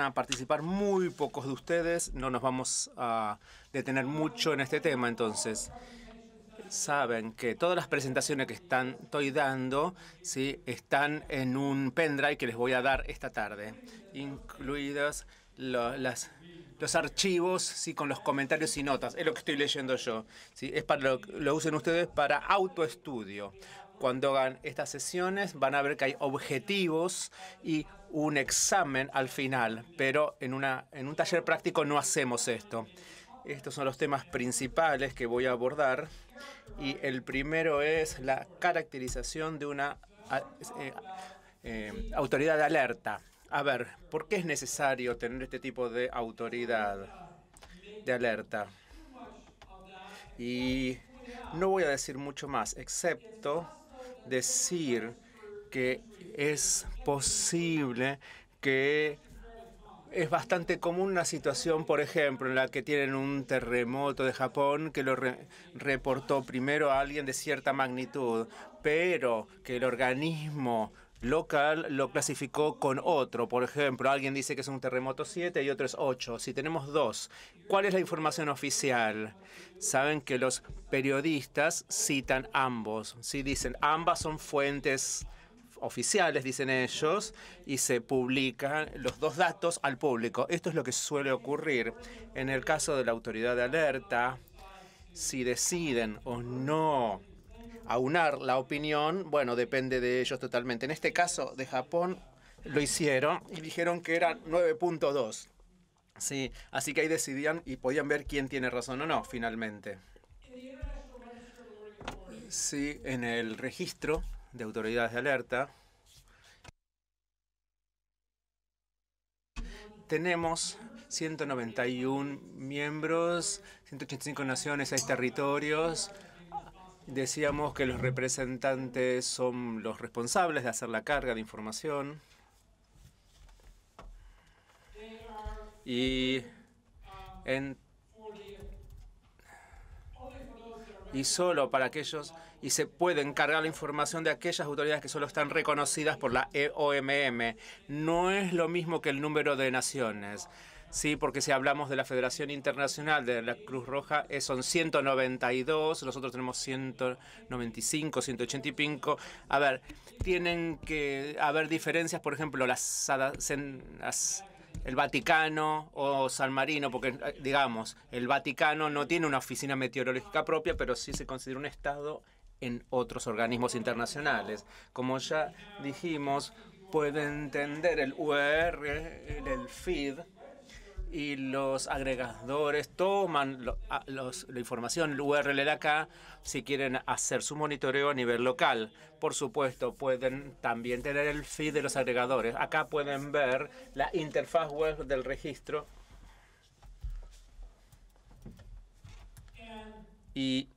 a participar muy pocos de ustedes, no nos vamos a detener mucho en este tema, entonces saben que todas las presentaciones que están, estoy dando ¿sí? están en un pendrive que les voy a dar esta tarde, incluidos los archivos ¿sí? con los comentarios y notas. Es lo que estoy leyendo yo. ¿sí? Es para lo usen ustedes para autoestudio. Cuando hagan estas sesiones van a ver que hay objetivos y un examen al final, pero en, una, en un taller práctico no hacemos esto. Estos son los temas principales que voy a abordar y el primero es la caracterización de una eh, eh, autoridad de alerta. A ver, ¿por qué es necesario tener este tipo de autoridad de alerta? Y no voy a decir mucho más, excepto decir que es posible que es bastante común una situación, por ejemplo, en la que tienen un terremoto de Japón que lo reportó primero a alguien de cierta magnitud, pero que el organismo local lo clasificó con otro. Por ejemplo, alguien dice que es un terremoto 7 y otro es 8. Si tenemos dos, ¿cuál es la información oficial? Saben que los periodistas citan ambos. Si Dicen, ambas son fuentes oficiales, dicen ellos, y se publican los dos datos al público. Esto es lo que suele ocurrir. En el caso de la autoridad de alerta, si deciden o no aunar la opinión, bueno, depende de ellos totalmente. En este caso de Japón lo hicieron y dijeron que era 9.2. Sí, así que ahí decidían y podían ver quién tiene razón o no finalmente. Sí, en el registro de autoridades de alerta tenemos 191 miembros, 185 naciones, 6 territorios, Decíamos que los representantes son los responsables de hacer la carga de información y, solo para aquellos y se pueden cargar la información de aquellas autoridades que solo están reconocidas por la EOMM. No es lo mismo que el número de naciones. Sí, porque si hablamos de la Federación Internacional de la Cruz Roja, eh, son 192, nosotros tenemos 195, 185. A ver, tienen que haber diferencias, por ejemplo, las, el Vaticano o San Marino, porque eh, digamos, el Vaticano no tiene una oficina meteorológica propia, pero sí se considera un Estado en otros organismos internacionales. Como ya dijimos, puede entender el UR, el FID, y los agregadores toman la información URL de acá si quieren hacer su monitoreo a nivel local. Por supuesto, pueden también tener el feed de los agregadores. Acá pueden ver la interfaz web del registro. Y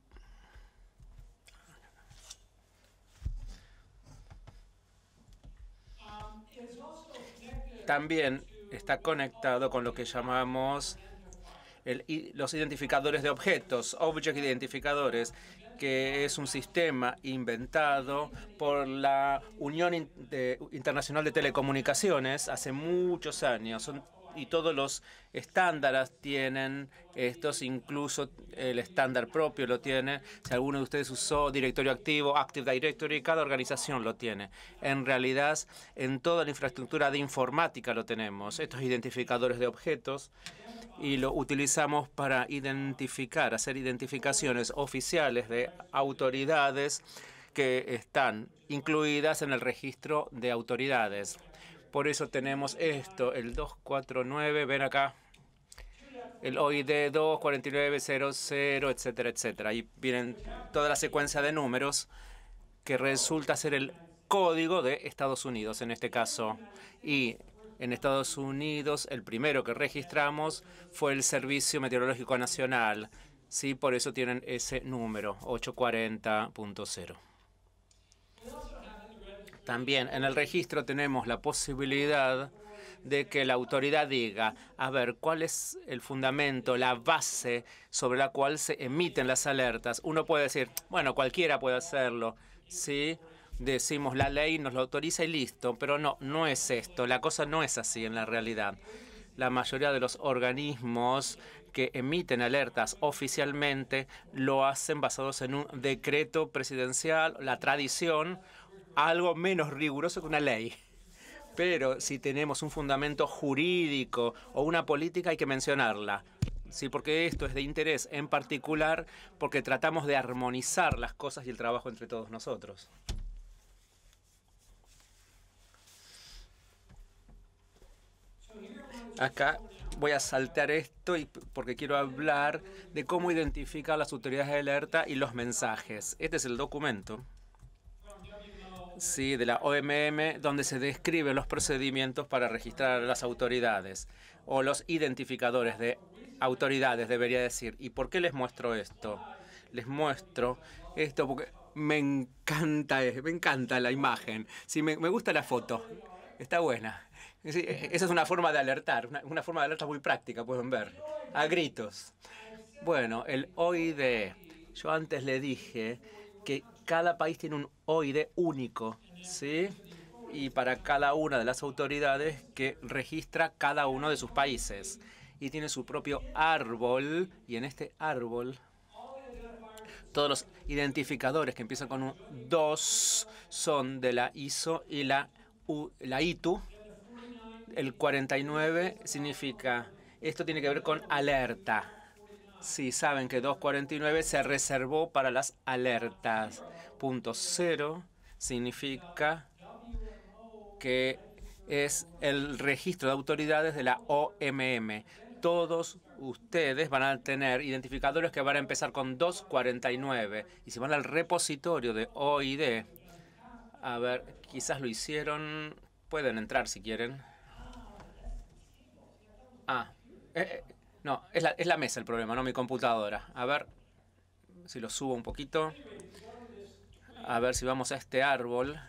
también está conectado con lo que llamamos los identificadores de objetos, object identificadores, que es un sistema inventado por la Unión Internacional de Telecomunicaciones hace muchos años y todos los estándares tienen estos, incluso el estándar propio lo tiene. Si alguno de ustedes usó directorio activo, Active Directory, cada organización lo tiene. En realidad, en toda la infraestructura de informática lo tenemos, estos identificadores de objetos, y lo utilizamos para identificar, hacer identificaciones oficiales de autoridades que están incluidas en el registro de autoridades. Por eso tenemos esto, el 249, ven acá, el OID 24900, etcétera, etcétera. Ahí vienen toda la secuencia de números que resulta ser el código de Estados Unidos en este caso. Y en Estados Unidos el primero que registramos fue el Servicio Meteorológico Nacional. Sí, por eso tienen ese número, 840.0. También en el registro tenemos la posibilidad de que la autoridad diga, a ver, ¿cuál es el fundamento, la base sobre la cual se emiten las alertas? Uno puede decir, bueno, cualquiera puede hacerlo, ¿sí? Decimos, la ley nos lo autoriza y listo, pero no, no es esto, la cosa no es así en la realidad. La mayoría de los organismos que emiten alertas oficialmente lo hacen basados en un decreto presidencial, la tradición algo menos riguroso que una ley. Pero si tenemos un fundamento jurídico o una política hay que mencionarla. Sí, porque esto es de interés en particular porque tratamos de armonizar las cosas y el trabajo entre todos nosotros. Acá voy a saltar esto porque quiero hablar de cómo identificar las autoridades de alerta y los mensajes. Este es el documento. Sí, de la OMM, donde se describen los procedimientos para registrar a las autoridades o los identificadores de autoridades, debería decir. ¿Y por qué les muestro esto? Les muestro esto porque me encanta, me encanta la imagen. Sí, me, gusta la foto. Está buena. E, e, esa es una forma de alertar, una, forma de alerta muy práctica, pueden ver. A gritos. Bueno, el OIDE. Yo antes le dije que cada país tiene un OID único, ¿sí? Y para cada una de las autoridades que registra cada uno de sus países. Y tiene su propio árbol, y en este árbol todos los identificadores que empiezan con un 2 son de la ISO y la, la ITU. El 49 significa, esto tiene que ver con alerta Sí, saben que 249 se reservó para las alertas. Punto cero significa que es el registro de autoridades de la OMM. Todos ustedes van a tener identificadores que van a empezar con 249. Y si van al repositorio de OID, a ver, quizás lo hicieron. Pueden entrar si quieren. Ah, eh, eh, no, es la, es la mesa el problema, no mi computadora. A ver si lo subo un poquito. A ver si vamos a este árbol.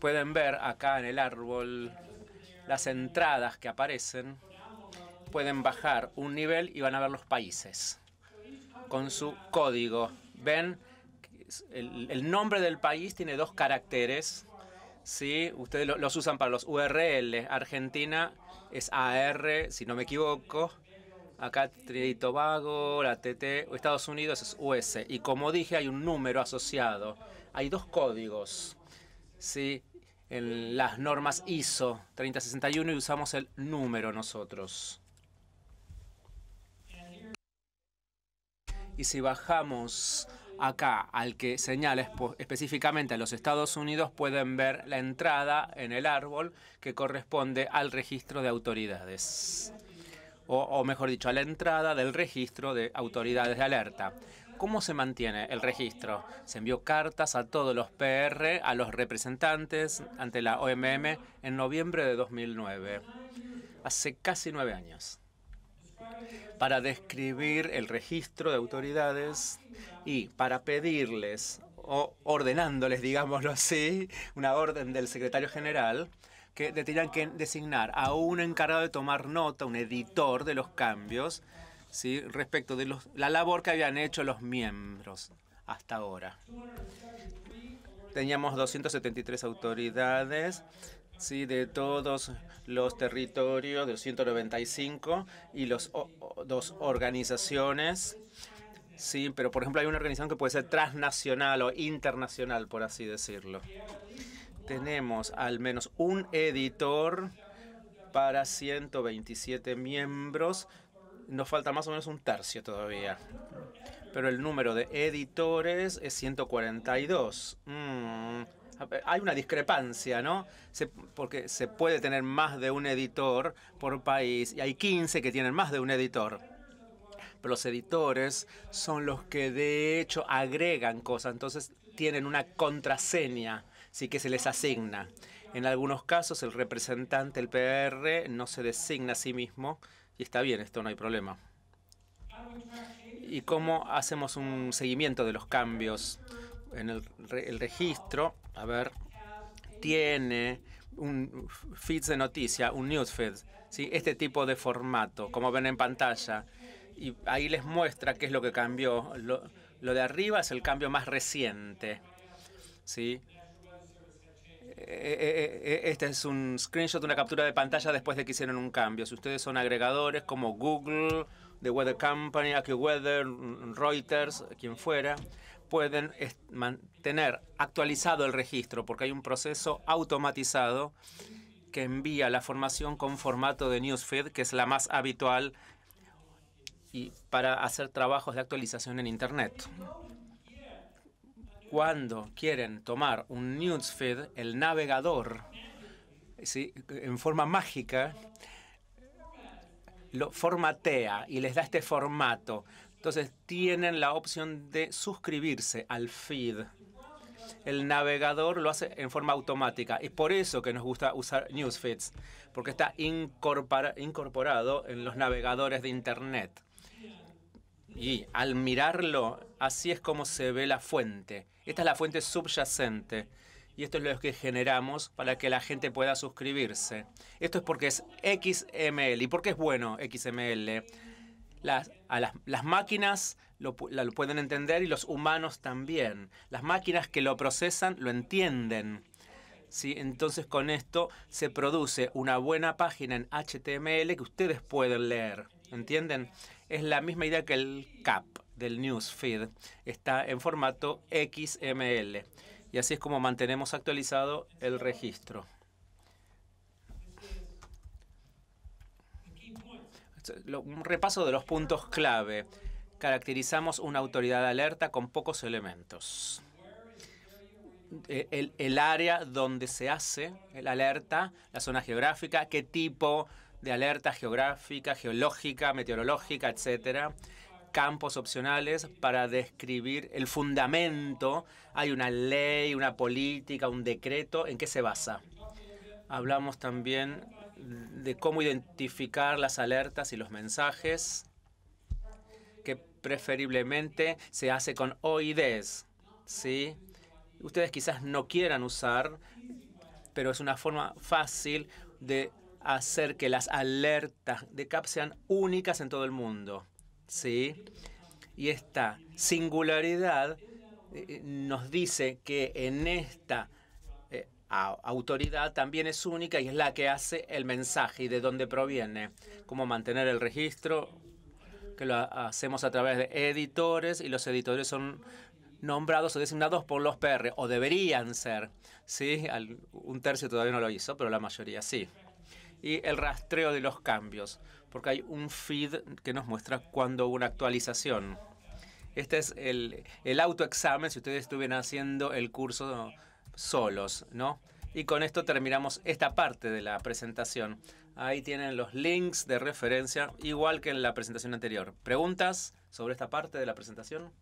Pueden ver acá en el árbol las entradas que aparecen. Pueden bajar un nivel y van a ver los países con su código. Ven el, nombre del país tiene dos caracteres. ¿sí? Ustedes los usan para los URL. Argentina es AR, si no me equivoco. Acá Trinidad y Tobago, la TT. Estados Unidos es US. Y como dije, hay un número asociado. Hay dos códigos. ¿sí? En las normas ISO 3061 y usamos el número nosotros. Y si bajamos Acá, al que señala pues, específicamente a los Estados Unidos, pueden ver la entrada en el árbol que corresponde al registro de autoridades. O, mejor dicho, a la entrada del registro de autoridades de alerta. ¿Cómo se mantiene el registro? Se envió cartas a todos los PR, a los representantes ante la OMM en noviembre de 2009, hace casi nueve años para describir el registro de autoridades y para pedirles o ordenándoles, digámoslo así, una orden del secretario general que tenían que designar a un encargado de tomar nota, un editor de los cambios, ¿sí? respecto de la labor que habían hecho los miembros hasta ahora. Teníamos 273 autoridades, Sí, de todos los territorios de los 195 y los dos organizaciones. Sí, pero por ejemplo hay una organización que puede ser transnacional o internacional, por así decirlo. Tenemos al menos un editor para 127 miembros. Nos falta más o menos un tercio todavía. Pero el número de editores es 142 hay una discrepancia, ¿no? porque se puede tener más de un editor por país y hay 15 que tienen más de un editor. Pero los editores son los que de hecho agregan cosas, entonces tienen una contraseña, sí que se les asigna. En algunos casos el representante, el PR, no se designa a sí mismo y está bien, esto no hay problema. ¿Y cómo hacemos un seguimiento de los cambios? En el registro a ver, tiene un feed de noticia, un feed ¿sí? este tipo de formato, como ven en pantalla. Y ahí les muestra qué es lo que cambió. Lo, de arriba es el cambio más reciente. ¿sí? Eh, eh, eh, este es un screenshot, una captura de pantalla después de que hicieron un cambio. Si ustedes son agregadores como Google, The Weather Company, AccuWeather, Reuters, quien fuera, pueden mantener actualizado el registro porque hay un proceso automatizado que envía la formación con formato de newsfeed, que es la más habitual y para hacer trabajos de actualización en Internet. Cuando quieren tomar un newsfeed, el navegador, en forma mágica, lo formatea y les da este formato entonces tienen la opción de suscribirse al feed. El navegador lo hace en forma automática. Es por eso que nos gusta usar newsfeeds, porque está incorporado en los navegadores de Internet. Y al mirarlo, así es como se ve la fuente. Esta es la fuente subyacente. Y esto es lo que generamos para que la gente pueda suscribirse. Esto es porque es XML. ¿Y por qué es bueno XML? las, a las, máquinas lo, pueden entender y los humanos también. Las máquinas que lo procesan lo entienden. ¿sí? Entonces con esto se produce una buena página en HTML que ustedes pueden leer. ¿Entienden? Es la misma idea que el CAP del newsfeed. Está en formato XML. Y así es como mantenemos actualizado el registro. un repaso de los puntos clave. Caracterizamos una autoridad de alerta con pocos elementos. Eh, el, área donde se hace el alerta, la zona geográfica, qué tipo de alerta geográfica, geológica, meteorológica, etcétera. Campos opcionales para describir el fundamento. Hay una ley, una política, un decreto, ¿en qué se basa? Hablamos también de cómo identificar las alertas y los mensajes que preferiblemente se hace con OIDs. ¿sí? Ustedes quizás no quieran usar, pero es una forma fácil de hacer que las alertas de CAP sean únicas en todo el mundo. Y esta singularidad eh, eh, nos dice que en esta autoridad también es única y es la que hace el mensaje y de dónde proviene. Cómo mantener el registro, que lo hacemos a través de editores y los editores son nombrados o designados por los PR, o deberían ser. ¿sí? un tercio todavía no lo hizo, pero la mayoría sí. Y el rastreo de los cambios, porque hay un feed que nos muestra cuando hubo una actualización. Este es el, el autoexamen, si ustedes estuvieran haciendo el curso solos, ¿no? Y con esto terminamos esta parte de la presentación. Ahí tienen los links de referencia, igual que en la presentación anterior. ¿Preguntas sobre esta parte de la presentación?